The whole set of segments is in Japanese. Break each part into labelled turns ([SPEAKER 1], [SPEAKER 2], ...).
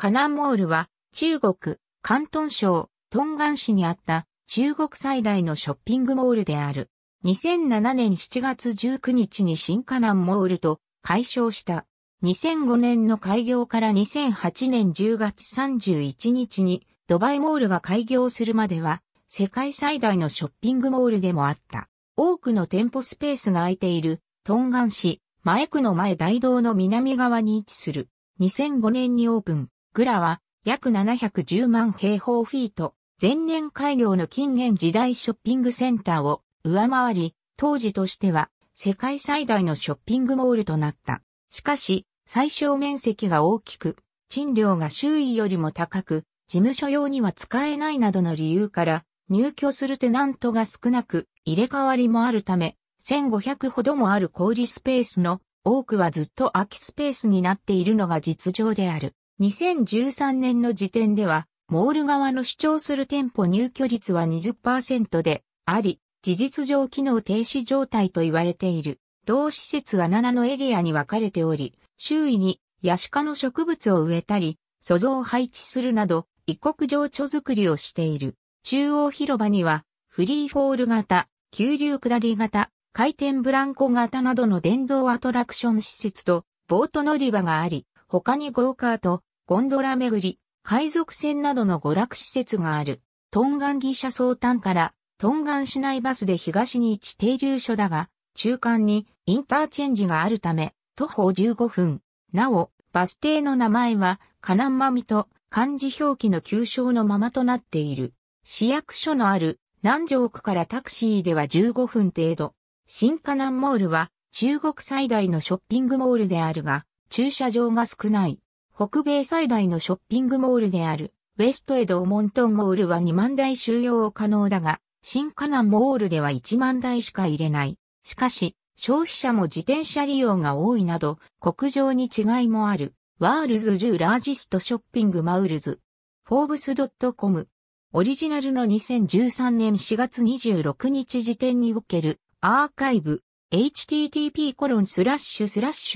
[SPEAKER 1] カナンモールは中国、広東省、東岸市にあった中国最大のショッピングモールである。2007年7月19日に新カナンモールと解消した。2005年の開業から2008年10月31日にドバイモールが開業するまでは世界最大のショッピングモールでもあった。多くの店舗スペースが空いている東岸市前区の前大道の南側に位置する。2005年にオープン。グラは約710万平方フィート、前年開業の近年時代ショッピングセンターを上回り、当時としては世界最大のショッピングモールとなった。しかし、最小面積が大きく、賃料が周囲よりも高く、事務所用には使えないなどの理由から、入居するテナントが少なく、入れ替わりもあるため、1500ほどもある小売スペースの多くはずっと空きスペースになっているのが実情である。2013年の時点では、モール側の主張する店舗入居率は20%であり、事実上機能停止状態と言われている。同施設は7のエリアに分かれており、周囲にヤシ科の植物を植えたり、素像を配置するなど、異国情緒づくりをしている。中央広場には、フリーフォール型、急流下り型、回転ブランコ型などの電動アトラクション施設と、ボート乗り場があり、他にゴーカート、ゴンドラ巡り、海賊船などの娯楽施設がある、トンガンギ社総端から、トンガン市内バスで東に位置停留所だが、中間にインターチェンジがあるため、徒歩15分。なお、バス停の名前は、カナンマミと漢字表記の旧称のままとなっている。市役所のある南城区からタクシーでは15分程度。新カナンモールは中国最大のショッピングモールであるが、駐車場が少ない。北米最大のショッピングモールである、ウェストエド・モントンモールは2万台収容可能だが、新カナンモールでは1万台しか入れない。しかし、消費者も自転車利用が多いなど、国情に違いもある。ワールズュー・ラージストショッピングマウルズ。フォーブス .com。オリジナルの2013年4月26日時点におけるアーカイブ。h t t p コロンススララッッシシ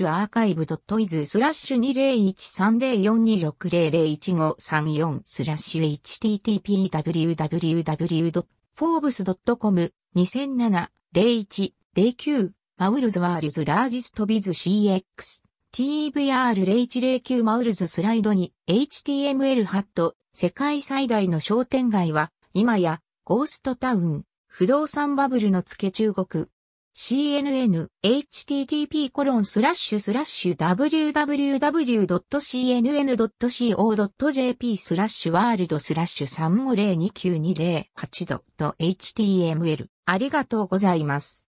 [SPEAKER 1] ュュアーカイ a トイズスラッシュ2 0 1 3 0 4 2 6 0 0 1 5 3 4スラッシュ http://www.forbes.com 2007-01-09マウルズワールズラージストビズ CX TVR0109 マウルズスライドに HTML ハット世界最大の商店街は今やゴーストタウン不動産バブルの付け中国 CNN、http コロンスラッシュスラッシュ www.cnn.co.jp スラッシュワールドスラッシュ3 5 0 2 9 2 0 8ドット。html ありがとうございます。